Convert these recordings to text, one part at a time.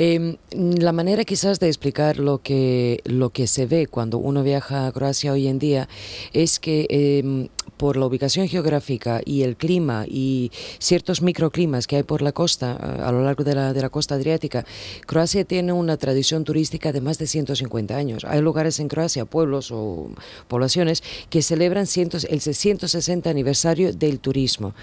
Em, la manera quizás de explicar lo que, lo que se ve cuando uno viaja a Croacia hoy en día es que em, por la ubicación geográfica y el clima y ciertos microclimas que hay por la costa, a lo largo de la, costa adriática, Croacia tiene una tradición turística de más de 150 años. Hay lugares en Croacia, pueblos o poblaciones, que celebran el 160 aniversario del turismo.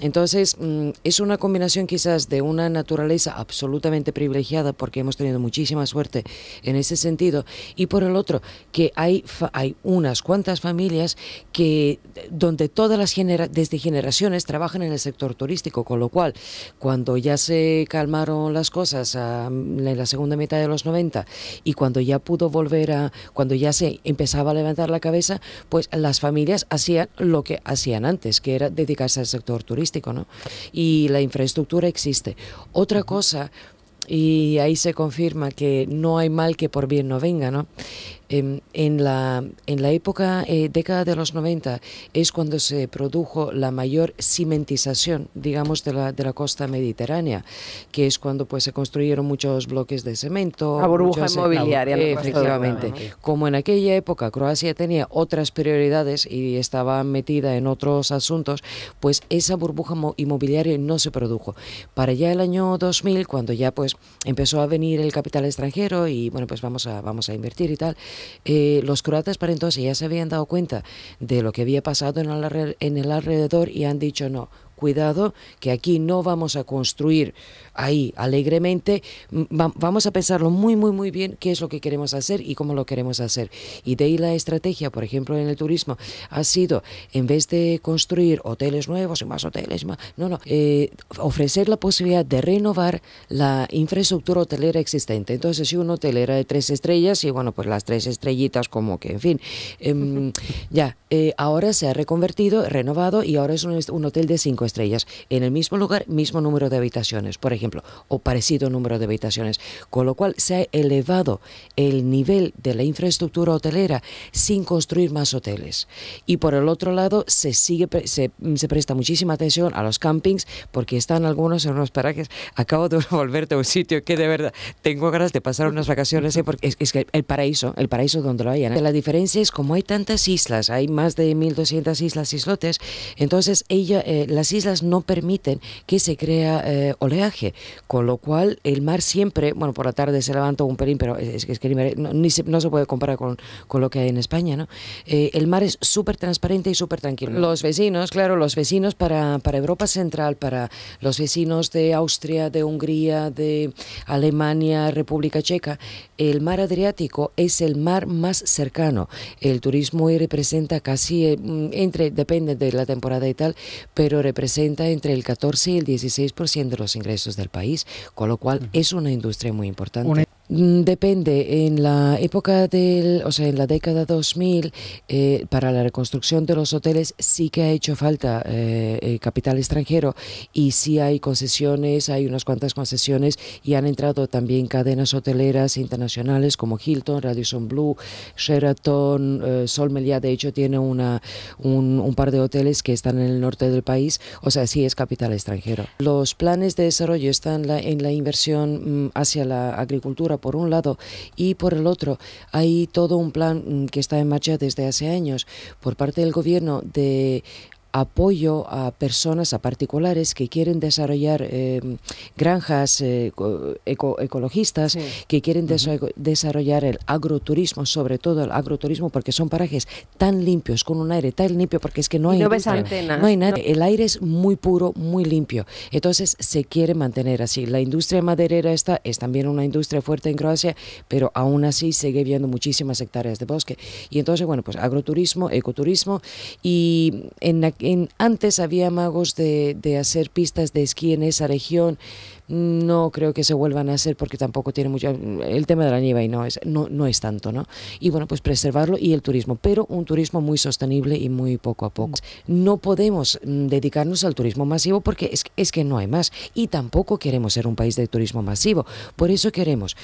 Entonces, mm, es una combinación quizás de una naturaleza absolutamente privilegiada, porque hemos tenido muchísima suerte en ese sentido, y por el otro, que hay, hay unas cuantas familias que, donde todas las genera desde generaciones trabajan en el sector turístico, con lo cual, cuando ya se calmaron las cosas ah, en la segunda mitad de los 90 y cuando ya pudo volver a, cuando ya se empezaba a levantar la cabeza, pues las familias hacían lo que hacían antes, que era dedicarse al sector turístico. Y la infraestructura existe. Otra cosa, y ahí se confirma que no hay mal que por bien no venga, ¿no? Em, en, la, en la época, eh, década de los 90, es cuando se produjo la mayor cimentización, digamos, de la, de la costa mediterránea, que es cuando pues, se construyeron muchos bloques de cemento. La burbuja eh, inmobiliaria. efectivamente. Como en aquella época Croacia tenía otras prioridades y estaba metida en otros asuntos, pues esa burbuja inmobiliaria no se produjo. Para ya el año 2000, cuando ya pues empezó a venir el capital extranjero y bueno, pues vamos a, vamos a invertir y tal, eh, los croatas para entonces ya se habían dado cuenta de lo que había pasado en el alrededor y han dicho no, cuidado que aquí no vamos a construir ahí alegremente, mm, vamos a pensarlo muy, muy, muy bien qué es lo que queremos hacer y cómo lo queremos hacer. Y de ahí la estrategia, por ejemplo, en el turismo, ha sido, en vez de construir hoteles nuevos y más hoteles, más, no, no, eh, ofrecer la posibilidad de renovar la infraestructura hotelera existente. Entonces, si un hotel era de tres estrellas, y bueno, pues las tres estrellitas como que, en fin, em, ya, eh, ahora se ha reconvertido, renovado y ahora es un, un hotel de cinco estrellas en el mismo lugar, mismo número de habitaciones, por ejemplo, o parecido número de habitaciones, con lo cual se ha elevado el nivel de la infraestructura hotelera sin construir más hoteles. Y por el otro lado, se sigue se, presta muchísima atención a los campings porque están algunos en unos parajes. Acabo de volverte a un sitio que de verdad tengo ganas de pasar unas vacaciones ¿eh? porque es, que el paraíso, el paraíso donde lo hayan. ¿eh? La diferencia es como hay tantas islas, hay más de 1200 islas islotes, entonces ella eh, las islas islas no permiten que se crea eh, oleaje, con lo cual el mar siempre, bueno, por la tarde se levanta un pelín, pero es, que no, se, no se puede comparar con, con, lo que hay en España, ¿no? Eh, el mar es súper transparente y súper tranquilo. Los vecinos, claro, los vecinos para, para Europa Central, para los vecinos de Austria, de Hungría, de Alemania, República Checa, el mar Adriático es el mar más cercano. El turismo representa casi, eh, entre, depende de la temporada y tal, pero representa representa entre el 14 y el 16% de los ingresos del país, con lo cual es una industria muy importante. Mm, depende. En la época del, o sea, en la década 2000, eh, para la reconstrucción de los hoteles sí que ha hecho falta eh, eh, capital extranjero y sí hay concesiones, hay unas cuantas concesiones y han entrado también cadenas hoteleras internacionales como Hilton, Radisson Blue, Sheraton, Sol Meliá. De hecho, tiene una, un, par de hoteles que están en el norte del país. O sea, sí es capital extranjero. Los planes de desarrollo están en la inversión mm, hacia la agricultura por un lado y por el otro hay todo un plan mm, que está en marcha desde hace años por parte del gobierno de apoyo a personas, a particulares que quieren desarrollar eh, granjas eh, ecologistas, que quieren desarrollar el agroturismo, sobre todo el agroturismo, porque son parajes tan limpios, con un aire tan limpio, porque es que no hay, no, no hay nada. El aire es muy puro, muy limpio. Entonces se quiere mantener así. La industria maderera esta es también una industria fuerte en Croacia, pero aún así sigue viendo muchísimas hectáreas de bosque. Y entonces, bueno, pues agroturismo, ecoturismo y en antes había magos de, hacer pistas de esquí en esa región. No creo que se vuelvan a hacer porque tampoco tiene mucho. El tema de la nieve y no es, no, no es tanto, ¿no? Y bueno, pues preservarlo y el turismo, pero un turismo muy sostenible y muy poco a poco. No podemos mm, dedicarnos al turismo masivo porque es, es que no hay más. Y tampoco queremos ser un país de turismo masivo. Por eso queremos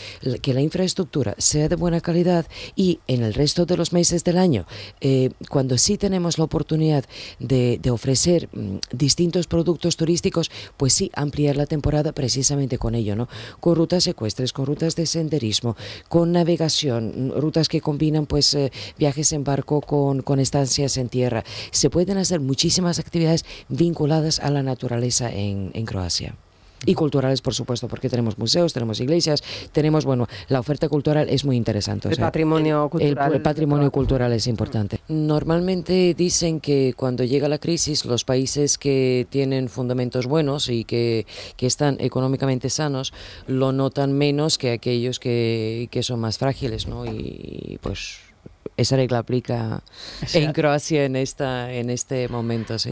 que la infraestructura sea de buena calidad y en el resto de los meses del año, eh, cuando sí tenemos la oportunidad de de, ofrecer mm, distintos productos turísticos, pues sí, ampliar la temporada precisamente con ello, ¿no? Con rutas ecuestres, con rutas de senderismo, con navegación, mm, rutas que combinan pues eh, viajes en barco con, con estancias en tierra. Se pueden hacer muchísimas actividades vinculadas a la naturaleza en Croacia y culturales, por supuesto, porque tenemos museos, tenemos iglesias, tenemos, bueno, la oferta cultural es muy interesante. el patrimonio cultural. patrimonio cultural es importante. Normalmente dicen que cuando llega la crisis, los países que tienen fundamentos buenos y que, están económicamente sanos lo notan menos que aquellos que, son más frágiles, ¿no? Y pues esa regla aplica en Croacia en esta en este momento sí.